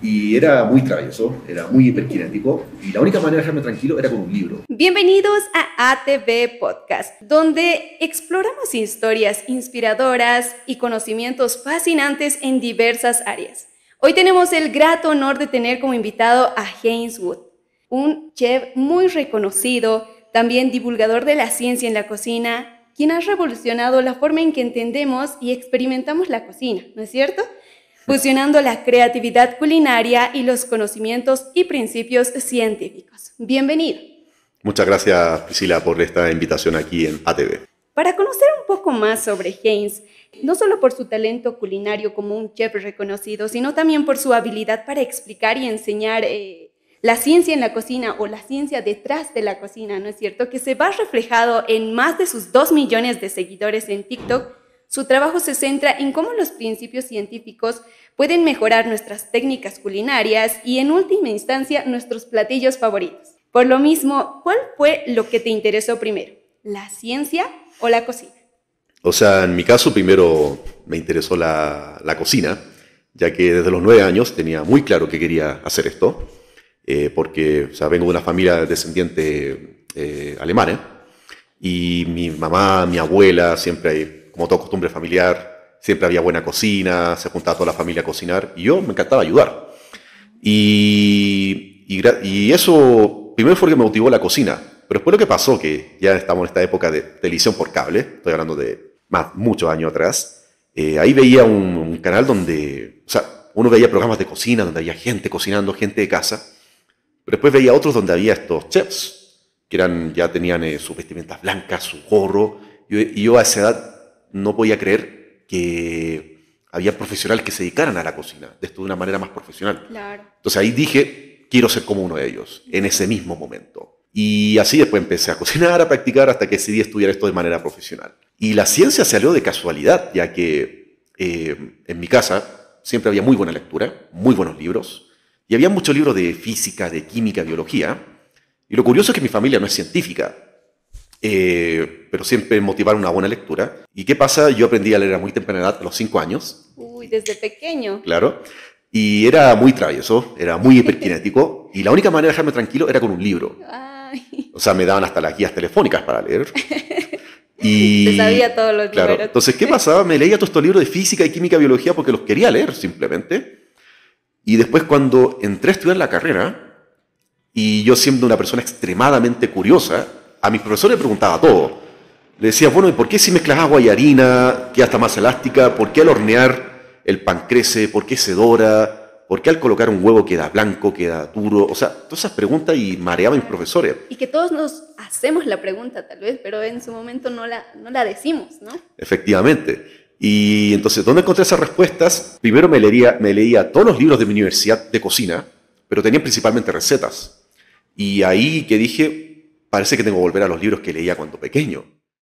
Y era muy travieso, era muy hiperquinético y la única manera de dejarme tranquilo era con un libro. Bienvenidos a ATV Podcast, donde exploramos historias inspiradoras y conocimientos fascinantes en diversas áreas. Hoy tenemos el grato honor de tener como invitado a James Wood, un chef muy reconocido, también divulgador de la ciencia en la cocina, quien ha revolucionado la forma en que entendemos y experimentamos la cocina, ¿no es cierto? fusionando la creatividad culinaria y los conocimientos y principios científicos. Bienvenido. Muchas gracias Priscila por esta invitación aquí en ATV. Para conocer un poco más sobre Haynes, no solo por su talento culinario como un chef reconocido, sino también por su habilidad para explicar y enseñar eh, la ciencia en la cocina o la ciencia detrás de la cocina, ¿no es cierto? Que se va reflejado en más de sus 2 millones de seguidores en TikTok su trabajo se centra en cómo los principios científicos pueden mejorar nuestras técnicas culinarias y en última instancia nuestros platillos favoritos. Por lo mismo, ¿cuál fue lo que te interesó primero? ¿La ciencia o la cocina? O sea, en mi caso primero me interesó la, cocina, ya que desde los nueve años tenía muy claro que quería hacer esto, eh, porque o sea, vengo de una familia descendiente eh, alemana y mi mamá, mi abuela, siempre hay como toda costumbre familiar, siempre había buena cocina, se juntaba toda la familia a cocinar y yo me encantaba ayudar. Y, y, eso primero fue lo que me motivó la cocina, pero después lo que pasó, que ya estamos en esta época de televisión por cable, estoy hablando de más, muchos años atrás, eh, ahí veía un, canal donde, o sea, uno veía programas de cocina, donde había gente cocinando, gente de casa, pero después veía otros donde había estos chefs, que eran, ya tenían eh, sus vestimentas blancas, su gorro, y, y yo a esa edad no podía creer que había profesionales que se dedicaran a la cocina, de esto de una manera más profesional. Entonces ahí dije, quiero ser como uno de ellos, en ese mismo momento. Y así después empecé a cocinar, a practicar, hasta que decidí estudiar esto de manera profesional. Y la ciencia salió de casualidad, ya que eh, en mi casa siempre había muy buena lectura, muy buenos libros, y había muchos libros de física, de química, biología. Y lo curioso es que mi familia no es científica. Eh, pero siempre motivar una buena lectura. ¿Y qué pasa? Yo aprendí a leer a muy temprana edad, a los 5 años. Uy, desde pequeño. Claro. Y era muy travieso, era muy hiperkinético, y la única manera de dejarme tranquilo era con un libro. O sea, me daban hasta las guías telefónicas para leer. Y, sabía todos los libros. Entonces, ¿qué pasaba? Me leía todos estos libros de física y química y biología porque los quería leer simplemente. Y después cuando entré a estudiar la carrera, y yo siendo una persona extremadamente curiosa, a mis profesores les preguntaba todo le decía, bueno, ¿y por qué si mezclas agua y harina queda hasta más elástica? ¿Por qué al hornear el pan crece? ¿Por qué se dora? ¿Por qué al colocar un huevo queda blanco, queda duro? O sea, todas esas preguntas y mareaba a mis profesores. Y que todos nos hacemos la pregunta tal vez, pero en su momento no la, la decimos, ¿no? Efectivamente. Y entonces, ¿dónde encontré esas respuestas? Primero me leía, me leía todos los libros de mi universidad de cocina, pero tenían principalmente recetas. Y ahí que dije, parece que tengo que volver a los libros que leía cuando pequeño